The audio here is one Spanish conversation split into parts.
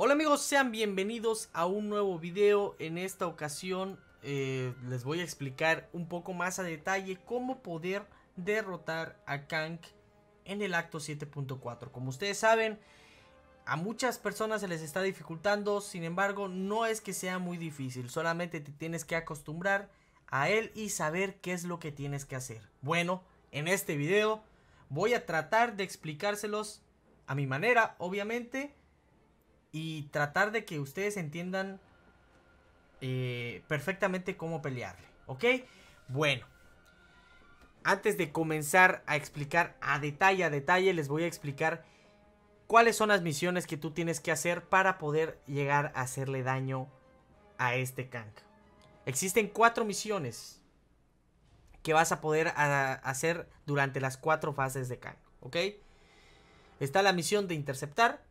Hola amigos, sean bienvenidos a un nuevo video. En esta ocasión eh, les voy a explicar un poco más a detalle cómo poder derrotar a Kank en el acto 7.4. Como ustedes saben, a muchas personas se les está dificultando, sin embargo no es que sea muy difícil, solamente te tienes que acostumbrar a él y saber qué es lo que tienes que hacer. Bueno, en este video voy a tratar de explicárselos a mi manera, obviamente y tratar de que ustedes entiendan eh, perfectamente cómo pelearle, ¿ok? Bueno, antes de comenzar a explicar a detalle, a detalle, les voy a explicar cuáles son las misiones que tú tienes que hacer para poder llegar a hacerle daño a este Kang Existen cuatro misiones que vas a poder hacer durante las cuatro fases de Kang ¿ok? Está la misión de interceptar,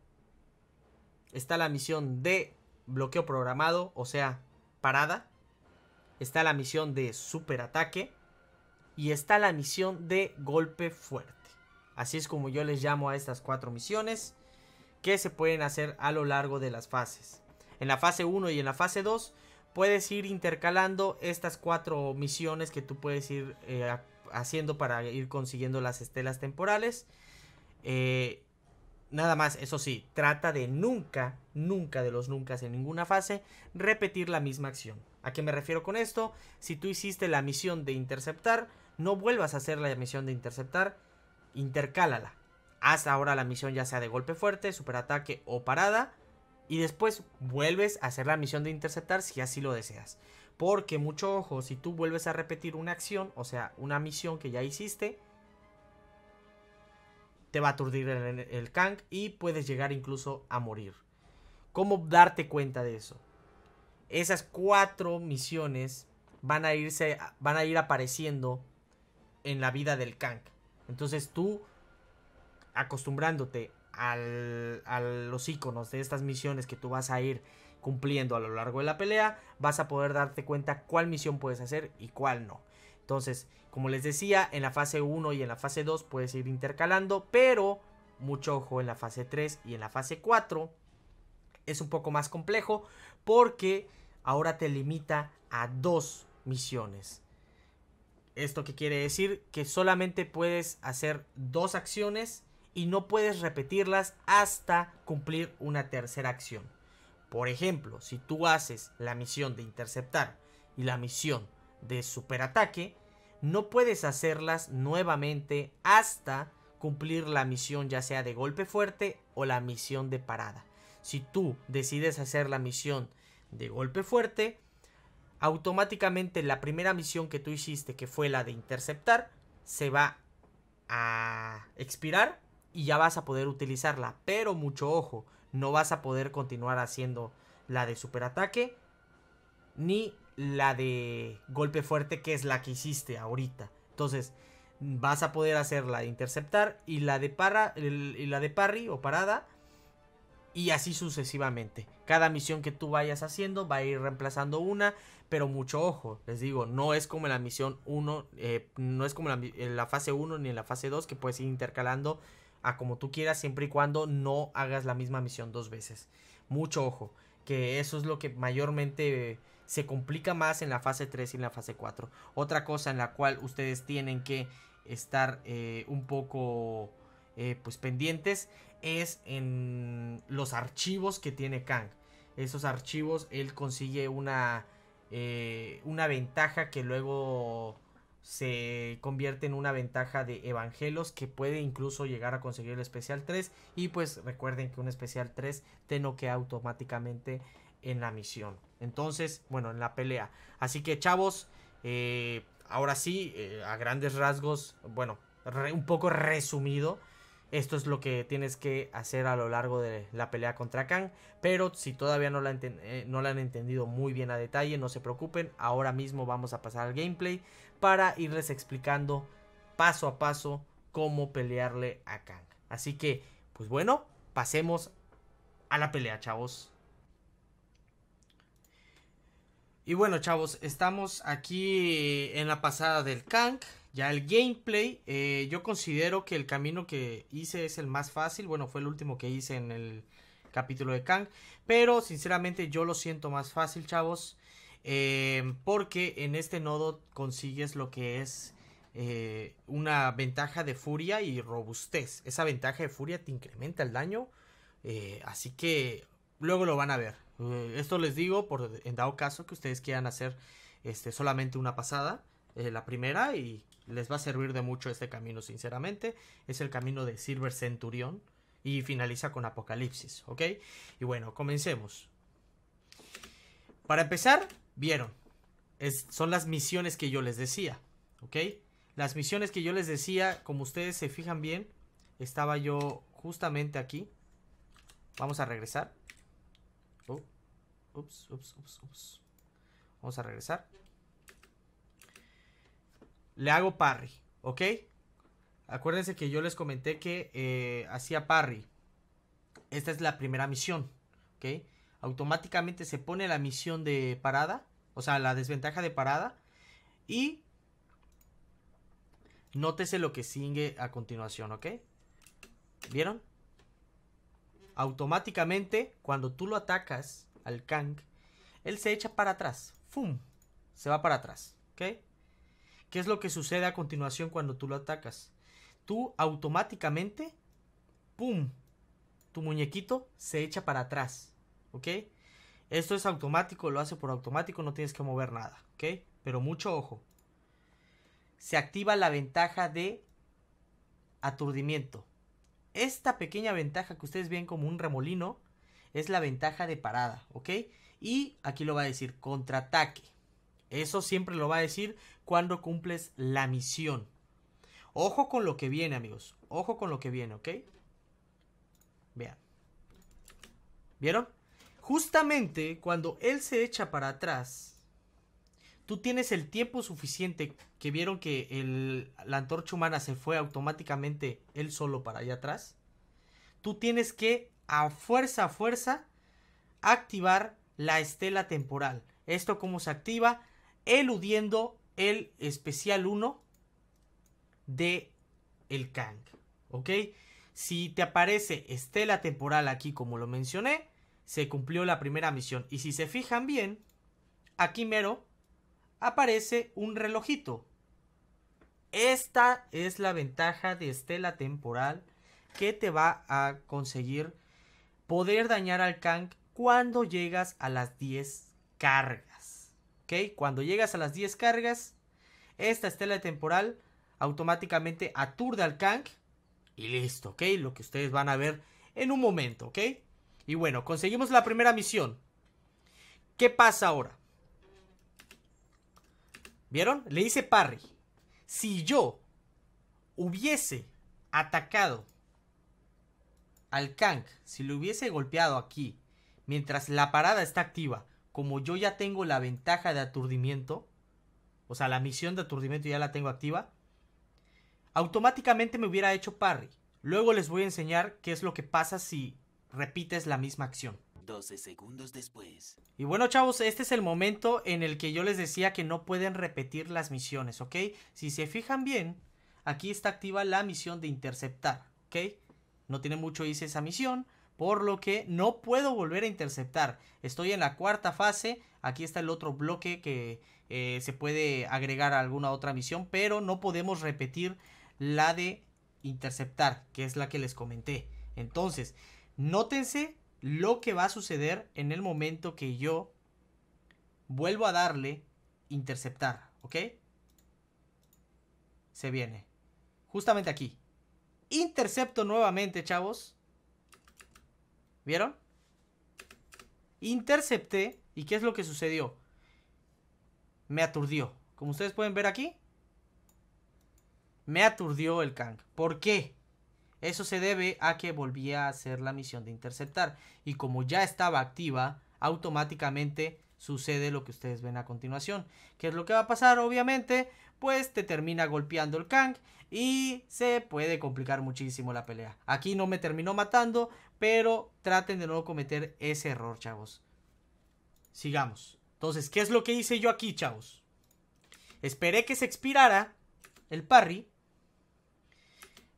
Está la misión de bloqueo programado, o sea, parada. Está la misión de superataque. Y está la misión de golpe fuerte. Así es como yo les llamo a estas cuatro misiones que se pueden hacer a lo largo de las fases. En la fase 1 y en la fase 2 puedes ir intercalando estas cuatro misiones que tú puedes ir eh, haciendo para ir consiguiendo las estelas temporales. Eh, Nada más, eso sí, trata de nunca, nunca de los nunca en ninguna fase repetir la misma acción. ¿A qué me refiero con esto? Si tú hiciste la misión de interceptar, no vuelvas a hacer la misión de interceptar, intercálala. Haz ahora la misión ya sea de golpe fuerte, superataque o parada y después vuelves a hacer la misión de interceptar si así lo deseas. Porque mucho ojo, si tú vuelves a repetir una acción, o sea, una misión que ya hiciste, te va a aturdir el, el Kang y puedes llegar incluso a morir. ¿Cómo darte cuenta de eso? Esas cuatro misiones van a, irse, van a ir apareciendo en la vida del Kang. Entonces tú, acostumbrándote a los iconos de estas misiones que tú vas a ir cumpliendo a lo largo de la pelea, vas a poder darte cuenta cuál misión puedes hacer y cuál no. Entonces, como les decía, en la fase 1 y en la fase 2 puedes ir intercalando, pero mucho ojo en la fase 3 y en la fase 4 es un poco más complejo porque ahora te limita a dos misiones. Esto que quiere decir que solamente puedes hacer dos acciones y no puedes repetirlas hasta cumplir una tercera acción. Por ejemplo, si tú haces la misión de interceptar y la misión de superataque, no puedes hacerlas nuevamente hasta cumplir la misión ya sea de golpe fuerte o la misión de parada. Si tú decides hacer la misión de golpe fuerte, automáticamente la primera misión que tú hiciste, que fue la de interceptar, se va a expirar y ya vas a poder utilizarla. Pero mucho ojo, no vas a poder continuar haciendo la de superataque ni la de golpe fuerte, que es la que hiciste ahorita. Entonces, vas a poder hacer la de interceptar y la de, para, y la de parry o parada. Y así sucesivamente. Cada misión que tú vayas haciendo va a ir reemplazando una. Pero mucho ojo, les digo, no es como en la misión 1, eh, no es como en la fase 1 ni en la fase 2 que puedes ir intercalando a como tú quieras siempre y cuando no hagas la misma misión dos veces. Mucho ojo, que eso es lo que mayormente se complica más en la fase 3 y en la fase 4. Otra cosa en la cual ustedes tienen que estar eh, un poco eh, pues pendientes es en los archivos que tiene Kang. Esos archivos él consigue una, eh, una ventaja que luego se convierte en una ventaja de Evangelos que puede incluso llegar a conseguir el especial 3 y pues recuerden que un especial 3 te noquea automáticamente en la misión. Entonces, bueno, en la pelea. Así que chavos, eh, ahora sí, eh, a grandes rasgos, bueno, un poco resumido. Esto es lo que tienes que hacer a lo largo de la pelea contra Kang Pero si todavía no la, eh, no la han entendido muy bien a detalle, no se preocupen. Ahora mismo vamos a pasar al gameplay para irles explicando paso a paso cómo pelearle a Kang. Así que, pues bueno, pasemos a la pelea, chavos. Y bueno, chavos, estamos aquí en la pasada del Kang, Ya el gameplay, eh, yo considero que el camino que hice es el más fácil. Bueno, fue el último que hice en el capítulo de Kang, Pero sinceramente yo lo siento más fácil, chavos. Eh, porque en este nodo consigues lo que es eh, una ventaja de furia y robustez. Esa ventaja de furia te incrementa el daño. así que luego lo van a ver. Eh, esto les digo por en dado caso que ustedes quieran hacer este, solamente una pasada, eh, la primera, y les va a servir de mucho este camino, sinceramente. Es el camino de Silver Centurion y finaliza con Apocalipsis, ¿ok? Y bueno, comencemos. Para empezar, vieron, es, son las misiones que yo les decía, ¿ok? Las misiones que yo les decía, como ustedes se fijan bien, estaba yo justamente aquí. Vamos a regresar ups, ups, ups, Vamos a regresar. Le hago parry, ¿ok? Acuérdense que yo les comenté que eh, hacía parry. Esta es la primera misión, ¿ok? Automáticamente se pone la misión de parada, o sea, la desventaja de parada. Y nótese lo que sigue a continuación, ¿ok? ¿Vieron? Automáticamente, cuando tú lo atacas, al Kang, él se echa para atrás. ¡Fum! Se va para atrás. ¿Ok? ¿Qué es lo que sucede a continuación cuando tú lo atacas? Tú automáticamente, ¡pum! Tu muñequito se echa para atrás. ¿Ok? Esto es automático, lo hace por automático, no tienes que mover nada. ¿Ok? Pero mucho ojo. Se activa la ventaja de aturdimiento. Esta pequeña ventaja que ustedes ven como un remolino es la ventaja de parada, ¿ok? Y aquí lo va a decir contraataque. Eso siempre lo va a decir cuando cumples la misión. Ojo con lo que viene, amigos. Ojo con lo que viene, ¿ok? Vean. ¿Vieron? Justamente cuando él se echa para atrás, tú tienes el tiempo suficiente que vieron que la antorcha humana se fue automáticamente él solo para allá atrás. Tú tienes que a fuerza a fuerza activar la estela temporal. Esto como se activa eludiendo el especial 1 de el Kang, ¿ok? Si te aparece estela temporal aquí como lo mencioné, se cumplió la primera misión. Y si se fijan bien, aquí mero aparece un relojito. Esta es la ventaja de estela temporal que te va a conseguir poder dañar al Kang cuando llegas a las 10 cargas. ¿Ok? Cuando llegas a las 10 cargas, esta estela temporal automáticamente aturde al Kang y listo, ¿ok? Lo que ustedes van a ver en un momento, ¿ok? Y bueno, conseguimos la primera misión. ¿Qué pasa ahora? ¿Vieron? Le hice parry. Si yo hubiese atacado al si lo hubiese golpeado aquí, mientras la parada está activa, como yo ya tengo la ventaja de aturdimiento, o sea, la misión de aturdimiento ya la tengo activa, automáticamente me hubiera hecho parry. Luego les voy a enseñar qué es lo que pasa si repites la misma acción. 12 segundos después. Y bueno, chavos, este es el momento en el que yo les decía que no pueden repetir las misiones, ¿ok? Si se fijan bien, aquí está activa la misión de interceptar, ¿ok? No tiene mucho hice esa misión, por lo que no puedo volver a interceptar. Estoy en la cuarta fase, aquí está el otro bloque que eh, se puede agregar a alguna otra misión, pero no podemos repetir la de interceptar, que es la que les comenté. Entonces, nótense lo que va a suceder en el momento que yo vuelvo a darle interceptar, ¿ok? Se viene. Justamente aquí. Intercepto nuevamente, chavos. ¿Vieron? Intercepté. ¿Y qué es lo que sucedió? Me aturdió. Como ustedes pueden ver aquí. Me aturdió el Kang. ¿Por qué? Eso se debe a que volvía a hacer la misión de interceptar. Y como ya estaba activa, automáticamente sucede lo que ustedes ven a continuación. ¿Qué es lo que va a pasar? Obviamente, pues te termina golpeando el Kang y se puede complicar muchísimo la pelea. Aquí no me terminó matando, pero traten de no cometer ese error, chavos. Sigamos. Entonces, ¿qué es lo que hice yo aquí, chavos? Esperé que se expirara el parry.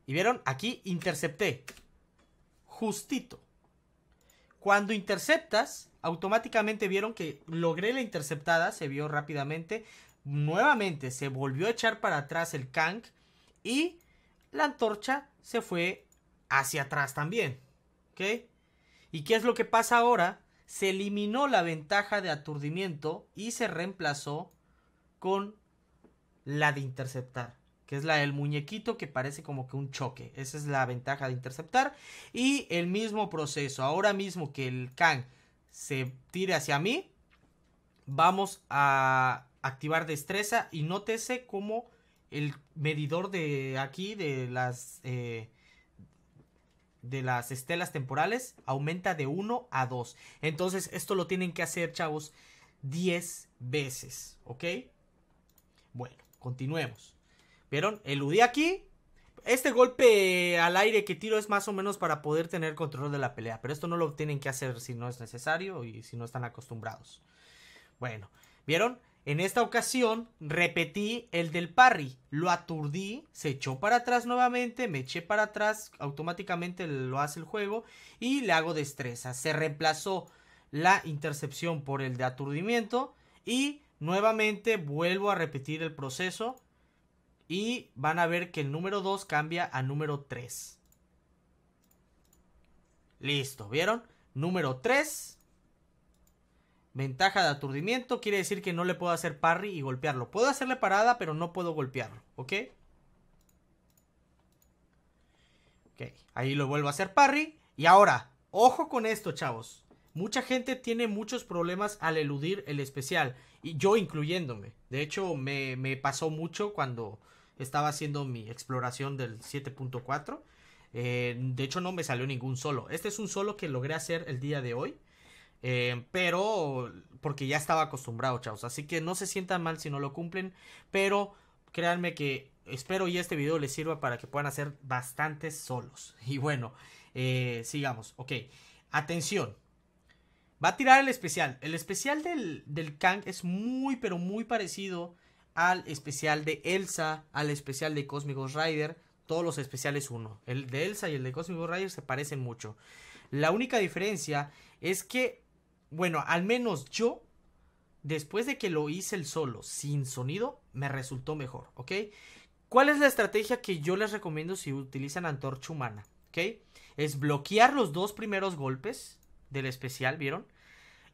Y vieron, aquí intercepté. Justito. Cuando interceptas, automáticamente vieron que logré la interceptada, se vio rápidamente nuevamente se volvió a echar para atrás el Kang y la antorcha se fue hacia atrás también. ¿Ok? ¿Y qué es lo que pasa ahora? Se eliminó la ventaja de aturdimiento y se reemplazó con la de interceptar, que es la del muñequito que parece como que un choque. Esa es la ventaja de interceptar. Y el mismo proceso, ahora mismo que el Kang se tire hacia mí, vamos a activar destreza y nótese como el medidor de aquí de las eh, de las estelas temporales aumenta de 1 a 2. Entonces esto lo tienen que hacer chavos 10 veces, ¿ok? Bueno, continuemos. ¿Vieron? Eludí aquí. Este golpe al aire que tiro es más o menos para poder tener control de la pelea. Pero esto no lo tienen que hacer si no es necesario y si no están acostumbrados. Bueno, ¿vieron? En esta ocasión repetí el del parry, lo aturdí, se echó para atrás nuevamente, me eché para atrás, automáticamente lo hace el juego y le hago destreza. Se reemplazó la intercepción por el de aturdimiento y nuevamente vuelvo a repetir el proceso y van a ver que el número 2 cambia a número 3. Listo, ¿vieron? Número 3 Ventaja de aturdimiento quiere decir que no le puedo hacer parry y golpearlo. Puedo hacerle parada, pero no puedo golpearlo, ¿ok? Ok, ahí lo vuelvo a hacer parry. Y ahora, ojo con esto, chavos. Mucha gente tiene muchos problemas al eludir el especial. Y yo incluyéndome. De hecho, me, me pasó mucho cuando estaba haciendo mi exploración del 7.4. Eh, de hecho, no me salió ningún solo. Este es un solo que logré hacer el día de hoy. Eh, pero porque ya estaba acostumbrado, chavos. Así que no se sientan mal si no lo cumplen. Pero créanme que espero y este video les sirva para que puedan hacer bastantes solos. Y bueno, eh, sigamos. Ok, atención. Va a tirar el especial. El especial del, Kang es muy, pero muy parecido al especial de Elsa, al especial de Cosmic Rider. Todos los especiales uno. El de Elsa y el de Cosmic Rider se parecen mucho. La única diferencia es que bueno, al menos yo, después de que lo hice el solo, sin sonido, me resultó mejor, ¿ok? ¿Cuál es la estrategia que yo les recomiendo si utilizan antorcha humana? ¿Ok? Es bloquear los dos primeros golpes del especial, ¿vieron?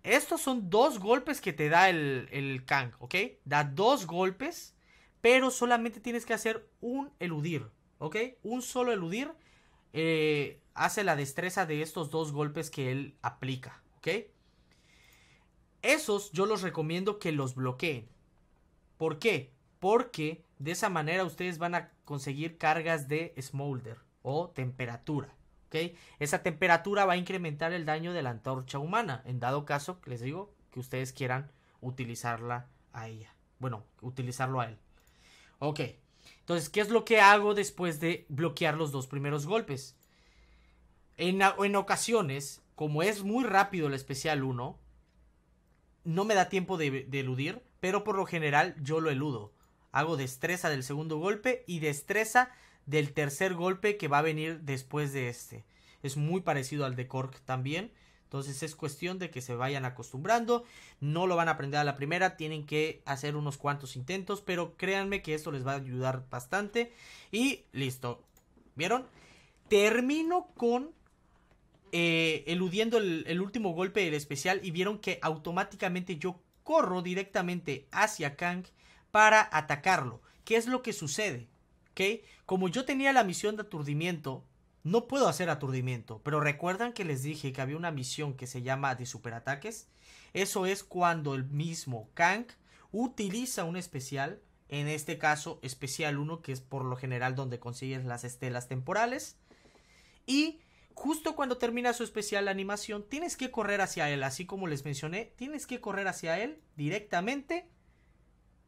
Estos son dos golpes que te da el, el Kang, ¿ok? Da dos golpes, pero solamente tienes que hacer un eludir, ¿ok? Un solo eludir eh, hace la destreza de estos dos golpes que él aplica, ¿ok? Esos yo los recomiendo que los bloqueen. ¿Por qué? Porque de esa manera ustedes van a conseguir cargas de smolder o temperatura. ¿ok? Esa temperatura va a incrementar el daño de la antorcha humana. En dado caso, les digo que ustedes quieran utilizarla a ella. Bueno, utilizarlo a él. Ok. Entonces, ¿qué es lo que hago después de bloquear los dos primeros golpes? En, en ocasiones, como es muy rápido el especial 1, no me da tiempo de, eludir, pero por lo general yo lo eludo. Hago destreza del segundo golpe y destreza del tercer golpe que va a venir después de este. Es muy parecido al de Cork también. Entonces es cuestión de que se vayan acostumbrando. No lo van a aprender a la primera. Tienen que hacer unos cuantos intentos. Pero créanme que esto les va a ayudar bastante. Y listo. ¿Vieron? Termino con eh, eludiendo el, último golpe del especial y vieron que automáticamente yo corro directamente hacia Kang para atacarlo. ¿Qué es lo que sucede? ¿Okay? Como yo tenía la misión de aturdimiento, no puedo hacer aturdimiento, pero recuerdan que les dije que había una misión que se llama de superataques. Eso es cuando el mismo Kang utiliza un especial, en este caso especial 1, que es por lo general donde consigues las estelas temporales, y justo cuando termina su especial animación, tienes que correr hacia él, así como les mencioné, tienes que correr hacia él directamente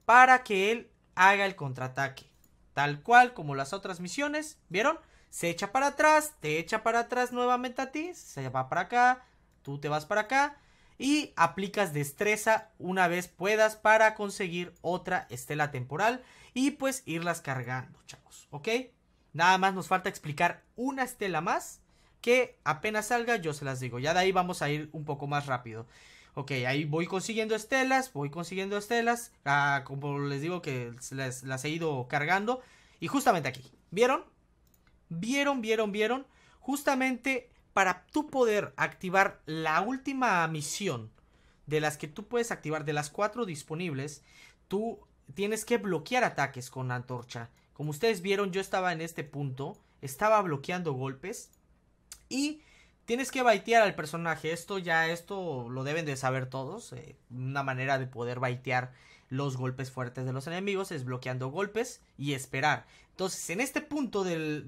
para que él haga el contraataque. Tal cual como las otras misiones, ¿vieron? Se echa para atrás, te echa para atrás nuevamente a ti, se va para acá, tú te vas para acá y aplicas destreza una vez puedas para conseguir otra estela temporal y pues irlas cargando, chavos, ¿ok? Nada más nos falta explicar una estela más que apenas salga yo se las digo. Ya de ahí vamos a ir un poco más rápido. Ok, ahí voy consiguiendo estelas, voy consiguiendo estelas. Ah, como les digo que las he ido cargando. Y justamente aquí, ¿vieron? ¿Vieron, vieron, vieron? Justamente para tú poder activar la última misión de las que tú puedes activar, de las cuatro disponibles, tú tienes que bloquear ataques con la antorcha. Como ustedes vieron, yo estaba en este punto, estaba bloqueando golpes y tienes que baitear al personaje. Esto ya, esto lo deben de saber todos. Eh, una manera de poder baitear los golpes fuertes de los enemigos es bloqueando golpes y esperar. Entonces, en este punto de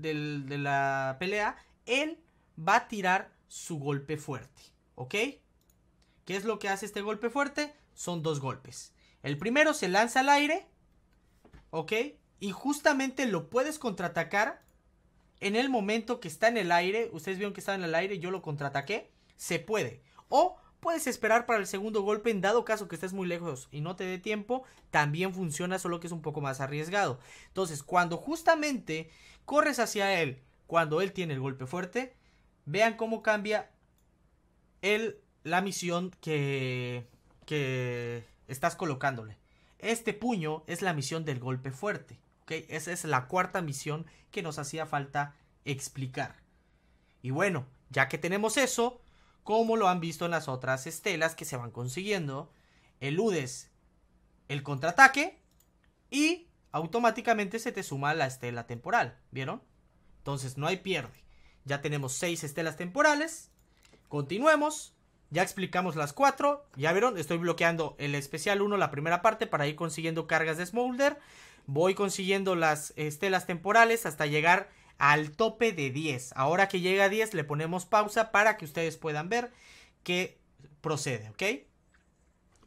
la pelea, él va a tirar su golpe fuerte, ¿ok? ¿Qué es lo que hace este golpe fuerte? Son dos golpes. El primero se lanza al aire, ¿ok? Y justamente lo puedes contraatacar en el momento que está en el aire, ustedes vieron que estaba en el aire, yo lo contraataqué, se puede. O puedes esperar para el segundo golpe en dado caso que estés muy lejos y no te dé tiempo, también funciona, solo que es un poco más arriesgado. Entonces, cuando justamente corres hacia él, cuando él tiene el golpe fuerte, vean cómo cambia el, la misión que, que estás colocándole. Este puño es la misión del golpe fuerte. Esa es la cuarta misión que nos hacía falta explicar. Y bueno, ya que tenemos eso, como lo han visto en las otras estelas que se van consiguiendo, eludes el contraataque y automáticamente se te suma la estela temporal, ¿vieron? Entonces no hay pierde. Ya tenemos seis estelas temporales. Continuemos. Ya explicamos las cuatro. Ya vieron, estoy bloqueando el especial 1, la primera parte, para ir consiguiendo cargas de Smolder voy consiguiendo las estelas temporales hasta llegar al tope de 10. Ahora que llega a 10 le ponemos pausa para que ustedes puedan ver que procede, ¿ok?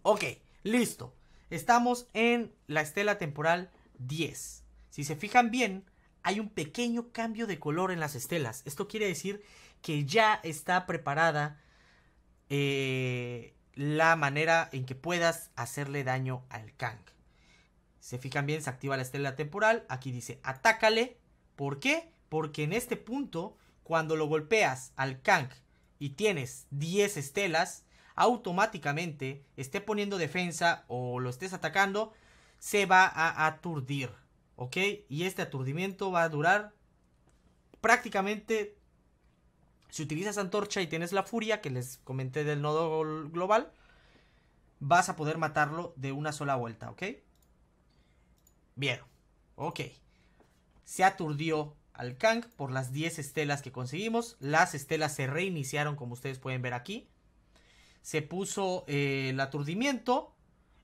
Ok, listo. Estamos en la estela temporal 10. Si se fijan bien, hay un pequeño cambio de color en las estelas. Esto quiere decir que ya está preparada eh, la manera en que puedas hacerle daño al Kang se fijan bien, se activa la Estela temporal. Aquí dice, atácale. ¿Por qué? Porque en este punto, cuando lo golpeas al Kank y tienes 10 estelas, automáticamente esté poniendo defensa o lo estés atacando, se va a aturdir. ¿Ok? Y este aturdimiento va a durar prácticamente... Si utilizas antorcha y tienes la furia que les comenté del nodo global, vas a poder matarlo de una sola vuelta, ¿ok? Vieron. Ok. Se aturdió al Kang por las 10 estelas que conseguimos. Las estelas se reiniciaron como ustedes pueden ver aquí. Se puso eh, el aturdimiento.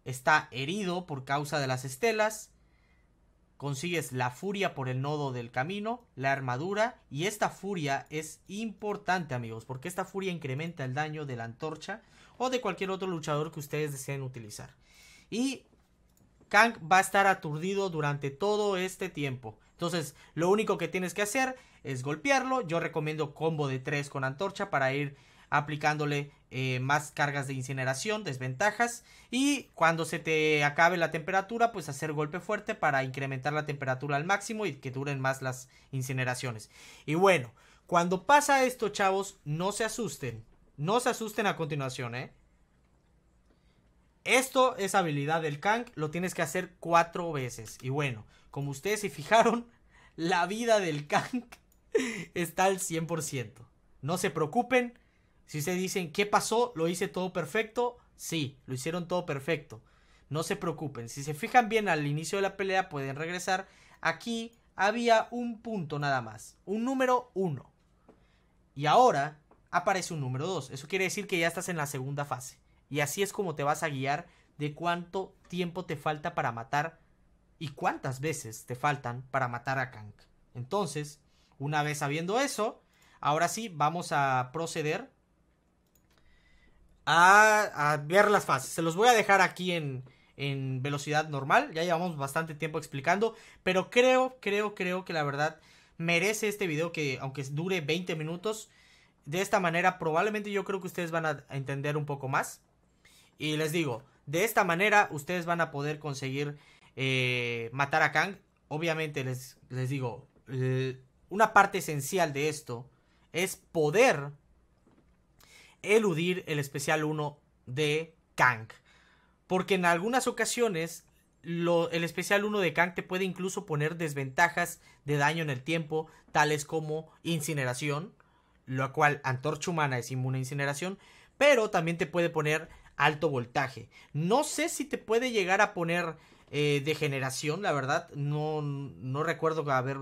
Está herido por causa de las estelas. Consigues la furia por el nodo del camino, la armadura. Y esta furia es importante amigos, porque esta furia incrementa el daño de la antorcha o de cualquier otro luchador que ustedes deseen utilizar. Y Kang va a estar aturdido durante todo este tiempo. Entonces, lo único que tienes que hacer es golpearlo. Yo recomiendo combo de 3 con antorcha para ir aplicándole eh, más cargas de incineración, desventajas. Y cuando se te acabe la temperatura, pues hacer golpe fuerte para incrementar la temperatura al máximo y que duren más las incineraciones. Y bueno, cuando pasa esto, chavos, no se asusten. No se asusten a continuación, ¿eh? Esto es habilidad del Kang, lo tienes que hacer cuatro veces. Y bueno, como ustedes se fijaron, la vida del Kang está al 100%. No se preocupen, si se dicen, ¿qué pasó? ¿Lo hice todo perfecto? Sí, lo hicieron todo perfecto. No se preocupen, si se fijan bien al inicio de la pelea pueden regresar. Aquí había un punto nada más, un número 1. Y ahora aparece un número 2. Eso quiere decir que ya estás en la segunda fase. Y así es como te vas a guiar de cuánto tiempo te falta para matar y cuántas veces te faltan para matar a Kank. Entonces, una vez sabiendo eso, ahora sí vamos a proceder a, ver las fases. Se los voy a dejar aquí en, en velocidad normal. Ya llevamos bastante tiempo explicando. Pero creo, creo, creo que la verdad merece este video que aunque dure 20 minutos. De esta manera probablemente yo creo que ustedes van a entender un poco más. Y les digo, de esta manera ustedes van a poder conseguir eh, matar a Kang. Obviamente les, les digo, eh, una parte esencial de esto es poder eludir el especial 1 de Kang. Porque en algunas ocasiones el especial 1 de Kang te puede incluso poner desventajas de daño en el tiempo, tales como incineración, lo cual Antorcha Humana es inmune a incineración, pero también te puede poner alto voltaje. No sé si te puede llegar a poner eh, degeneración, la verdad. No, no recuerdo haber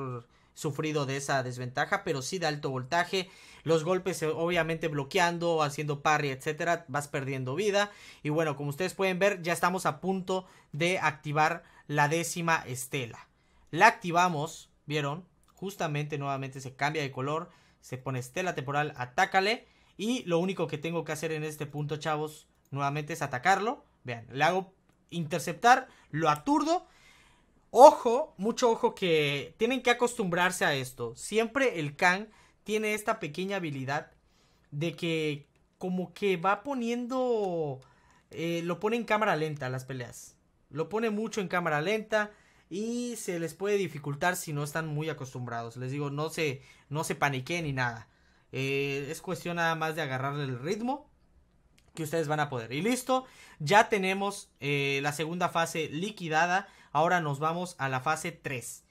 sufrido de esa desventaja, pero sí de alto voltaje. Los golpes, eh, obviamente, bloqueando, haciendo parry, etcétera, vas perdiendo vida. Y bueno, como ustedes pueden ver, ya estamos a punto de activar la décima estela. La activamos, ¿vieron? Justamente nuevamente se cambia de color, se pone estela temporal, atácale. Y lo único que tengo que hacer en este punto, chavos, Nuevamente es atacarlo. Vean, le hago interceptar, lo aturdo. Ojo, mucho ojo que tienen que acostumbrarse a esto. Siempre el Kang tiene esta pequeña habilidad de que como que va poniendo... Eh, lo pone en cámara lenta las peleas. Lo pone mucho en cámara lenta y se les puede dificultar si no están muy acostumbrados. Les digo, no se, no se paniqueen ni nada. Eh, es cuestión nada más de agarrarle el ritmo que ustedes van a poder. Y listo, ya tenemos eh, la segunda fase liquidada. Ahora nos vamos a la fase 3.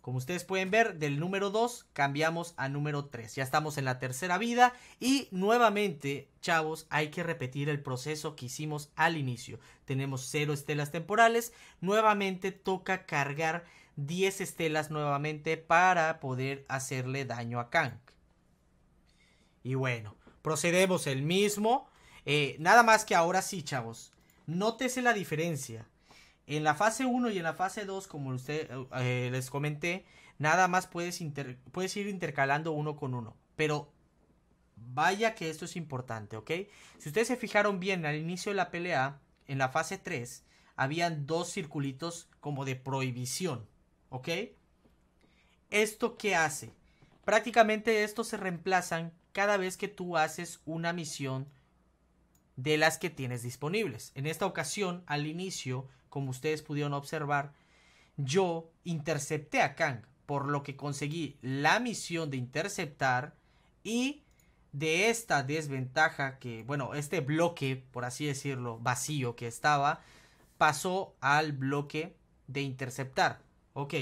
Como ustedes pueden ver, del número 2 cambiamos a número 3. Ya estamos en la tercera vida y nuevamente, chavos, hay que repetir el proceso que hicimos al inicio. Tenemos 0 estelas temporales, nuevamente toca cargar 10 estelas nuevamente para poder hacerle daño a Kang. Y bueno, procedemos el mismo eh, nada más que ahora sí, chavos. Nótese la diferencia. En la fase 1 y en la fase 2, como eh, les comenté, nada más puedes, puedes ir intercalando uno con uno. Pero vaya que esto es importante, ¿ok? Si ustedes se fijaron bien al inicio de la pelea, en la fase 3, habían dos circulitos como de prohibición, ¿ok? ¿Esto qué hace? Prácticamente estos se reemplazan cada vez que tú haces una misión de las que tienes disponibles. En esta ocasión, al inicio, como ustedes pudieron observar, yo intercepté a Kang, por lo que conseguí la misión de interceptar y de esta desventaja que, bueno, este bloque, por así decirlo, vacío que estaba, pasó al bloque de interceptar. Ok,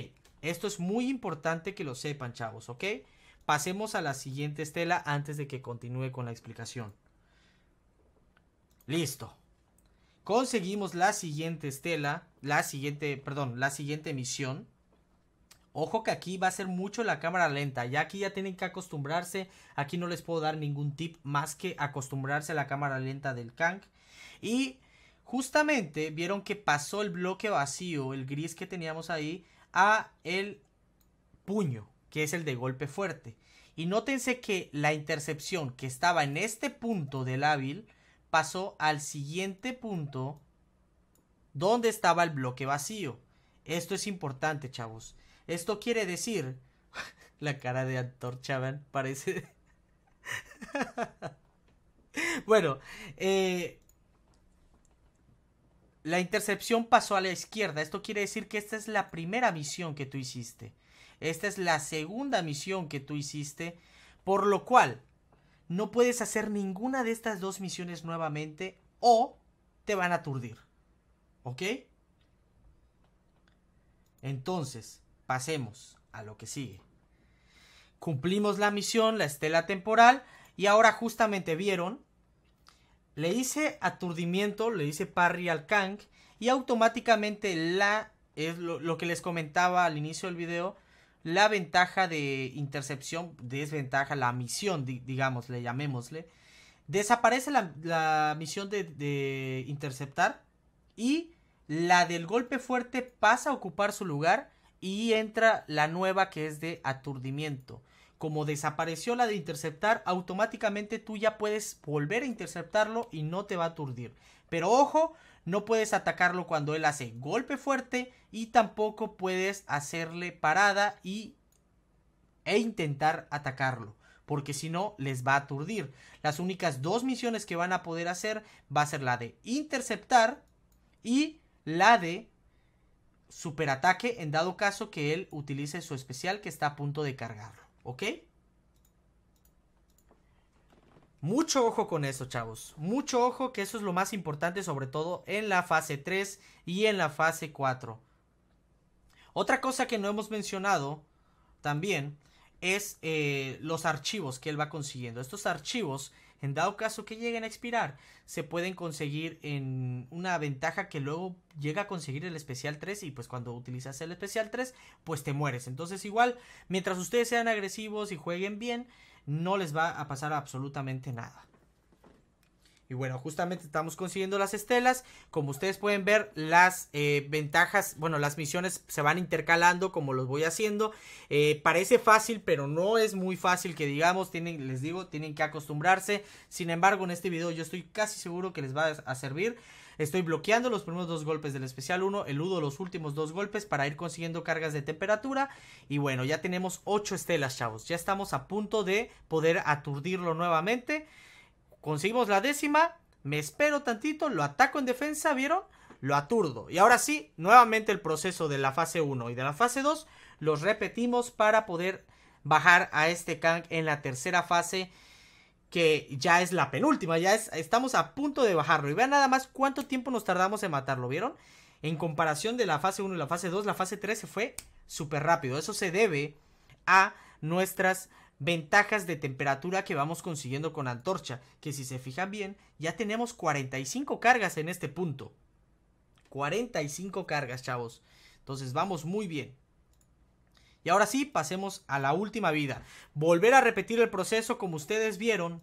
esto es muy importante que lo sepan, chavos, ok. Pasemos a la siguiente estela antes de que continúe con la explicación. Listo. Conseguimos la siguiente estela, la siguiente, perdón, la siguiente misión. Ojo que aquí va a ser mucho la cámara lenta, ya aquí ya tienen que acostumbrarse, aquí no les puedo dar ningún tip más que acostumbrarse a la cámara lenta del Kang. Y justamente vieron que pasó el bloque vacío, el gris que teníamos ahí, a el puño, que es el de golpe fuerte. Y nótense que la intercepción que estaba en este punto del hábil pasó al siguiente punto donde estaba el bloque vacío. Esto es importante, chavos. Esto quiere decir... La cara de Antor Chaban Parece... bueno, eh, la intercepción pasó a la izquierda. Esto quiere decir que esta es la primera misión que tú hiciste. Esta es la segunda misión que tú hiciste. Por lo cual, no puedes hacer ninguna de estas dos misiones nuevamente o te van a aturdir. ¿Ok? Entonces, pasemos a lo que sigue. Cumplimos la misión, la estela temporal, y ahora justamente vieron, le hice aturdimiento, le hice parry al Kang, y automáticamente la, es lo que les comentaba al inicio del video, la ventaja de intercepción, desventaja, la misión, digamos, le llamémosle, desaparece la, misión de, de, interceptar y la del golpe fuerte pasa a ocupar su lugar y entra la nueva que es de aturdimiento. Como desapareció la de interceptar, automáticamente tú ya puedes volver a interceptarlo y no te va a aturdir. Pero ojo, no puedes atacarlo cuando él hace golpe fuerte y tampoco puedes hacerle parada y, e intentar atacarlo. Porque si no, les va a aturdir. Las únicas dos misiones que van a poder hacer va a ser la de interceptar y la de superataque en dado caso que él utilice su especial que está a punto de cargarlo. ¿Ok? Mucho ojo con eso, chavos. Mucho ojo que eso es lo más importante, sobre todo en la fase 3 y en la fase 4. Otra cosa que no hemos mencionado también es eh, los archivos que él va consiguiendo. Estos archivos, en dado caso que lleguen a expirar, se pueden conseguir en una ventaja que luego llega a conseguir el especial 3 y pues cuando utilizas el especial 3, pues te mueres. Entonces igual, mientras ustedes sean agresivos y jueguen bien, no les va a pasar absolutamente nada. Y bueno, justamente estamos consiguiendo las estelas. Como ustedes pueden ver, las eh, ventajas, bueno, las misiones se van intercalando como los voy haciendo. Eh, parece fácil, pero no es muy fácil que digamos. Tienen, les digo, tienen que acostumbrarse. Sin embargo, en este video yo estoy casi seguro que les va a servir. Estoy bloqueando los primeros dos golpes del especial 1, eludo los últimos dos golpes para ir consiguiendo cargas de temperatura. Y bueno, ya tenemos 8 estelas, chavos. Ya estamos a punto de poder aturdirlo nuevamente. Conseguimos la décima, me espero tantito, lo ataco en defensa, ¿vieron? Lo aturdo. Y ahora sí, nuevamente el proceso de la fase 1 y de la fase 2 los repetimos para poder bajar a este Kang en la tercera fase que ya es la penúltima, ya estamos a punto de bajarlo. Y vean nada más cuánto tiempo nos tardamos en matarlo, ¿vieron? En comparación de la fase 1 y la fase 2, la fase 3 se fue súper rápido. Eso se debe a nuestras ventajas de temperatura que vamos consiguiendo con antorcha, que si se fijan bien, ya tenemos 45 cargas en este punto. 45 cargas, chavos. Entonces vamos muy bien. Y ahora sí, pasemos a la última vida. Volver a repetir el proceso como ustedes vieron.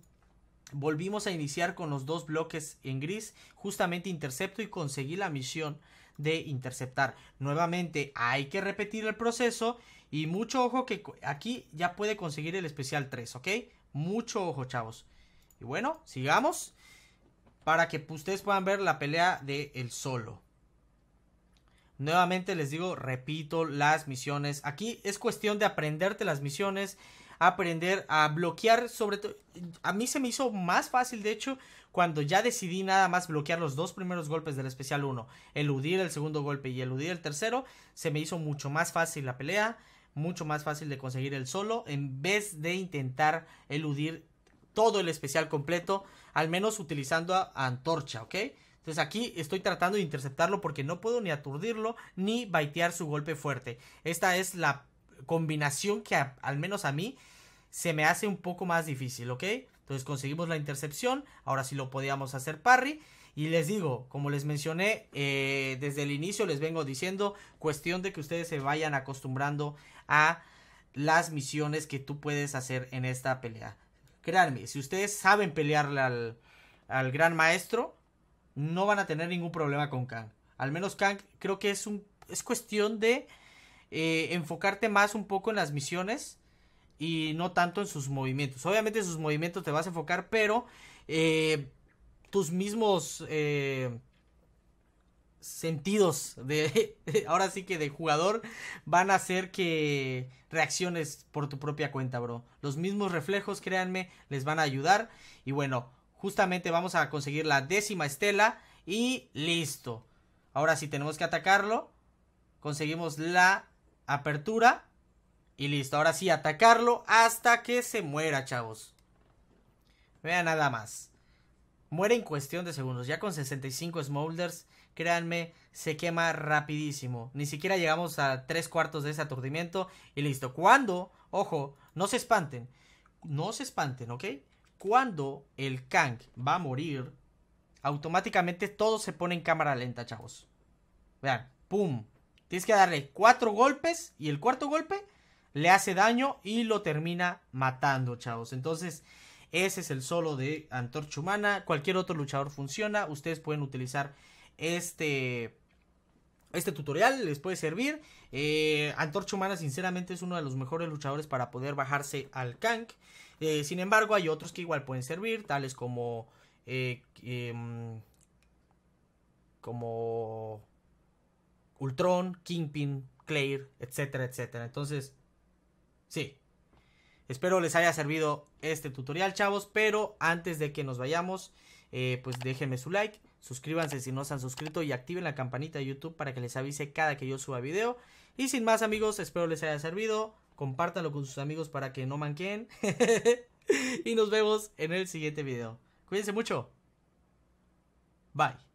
Volvimos a iniciar con los dos bloques en gris, justamente intercepto y conseguí la misión de interceptar. Nuevamente hay que repetir el proceso y mucho ojo que aquí ya puede conseguir el especial 3, ¿ok? Mucho ojo, chavos. Y bueno, sigamos para que ustedes puedan ver la pelea de el solo. Nuevamente les digo, repito, las misiones. Aquí es cuestión de aprenderte las misiones, aprender a bloquear sobre todo... A mí se me hizo más fácil, de hecho, cuando ya decidí nada más bloquear los dos primeros golpes del especial 1, eludir el segundo golpe y eludir el tercero, se me hizo mucho más fácil la pelea, mucho más fácil de conseguir el solo, en vez de intentar eludir todo el especial completo, al menos utilizando a, antorcha, ¿ok? Entonces aquí estoy tratando de interceptarlo porque no puedo ni aturdirlo ni baitear su golpe fuerte. Esta es la combinación que al menos a mí se me hace un poco más difícil, ¿ok? Entonces conseguimos la intercepción, ahora sí lo podíamos hacer parry. Y les digo, como les mencioné eh, desde el inicio, les vengo diciendo, cuestión de que ustedes se vayan acostumbrando a las misiones que tú puedes hacer en esta pelea. Créanme, si ustedes saben pelearle al, al gran maestro, no van a tener ningún problema con Kang. Al menos Kang creo que es, un, es cuestión de eh, enfocarte más un poco en las misiones y no tanto en sus movimientos. Obviamente en sus movimientos te vas a enfocar, pero eh, tus mismos eh, sentidos de ahora sí que de jugador van a hacer que reacciones por tu propia cuenta, bro. Los mismos reflejos, créanme, les van a ayudar y bueno. Justamente vamos a conseguir la décima estela y listo. Ahora sí tenemos que atacarlo. Conseguimos la apertura y listo. Ahora sí atacarlo hasta que se muera, chavos. Vean nada más. Muere en cuestión de segundos. Ya con 65 smolders, créanme, se quema rapidísimo. Ni siquiera llegamos a tres cuartos de ese aturdimiento y listo. Cuando, ojo, no se espanten. No se espanten, ¿ok? cuando el Kang va a morir, automáticamente todo se pone en cámara lenta, chavos. Vean, pum. Tienes que darle cuatro golpes y el cuarto golpe le hace daño y lo termina matando, chavos. Entonces, ese es el solo de Antorcha Humana. Cualquier otro luchador funciona. Ustedes pueden utilizar este este tutorial les puede servir. Eh, Antorcha Humana sinceramente es uno de los mejores luchadores para poder bajarse al Kank. Eh, sin embargo, hay otros que igual pueden servir, tales como... Eh, em, como... Ultron, Kingpin, Claire, etcétera, etcétera. Entonces, sí. Espero les haya servido este tutorial, chavos. Pero antes de que nos vayamos, eh, pues déjenme su like Suscríbanse si no se han suscrito y activen la campanita de YouTube para que les avise cada que yo suba video. Y sin más amigos, espero les haya servido. Compártanlo con sus amigos para que no manquen. y nos vemos en el siguiente video. Cuídense mucho. Bye.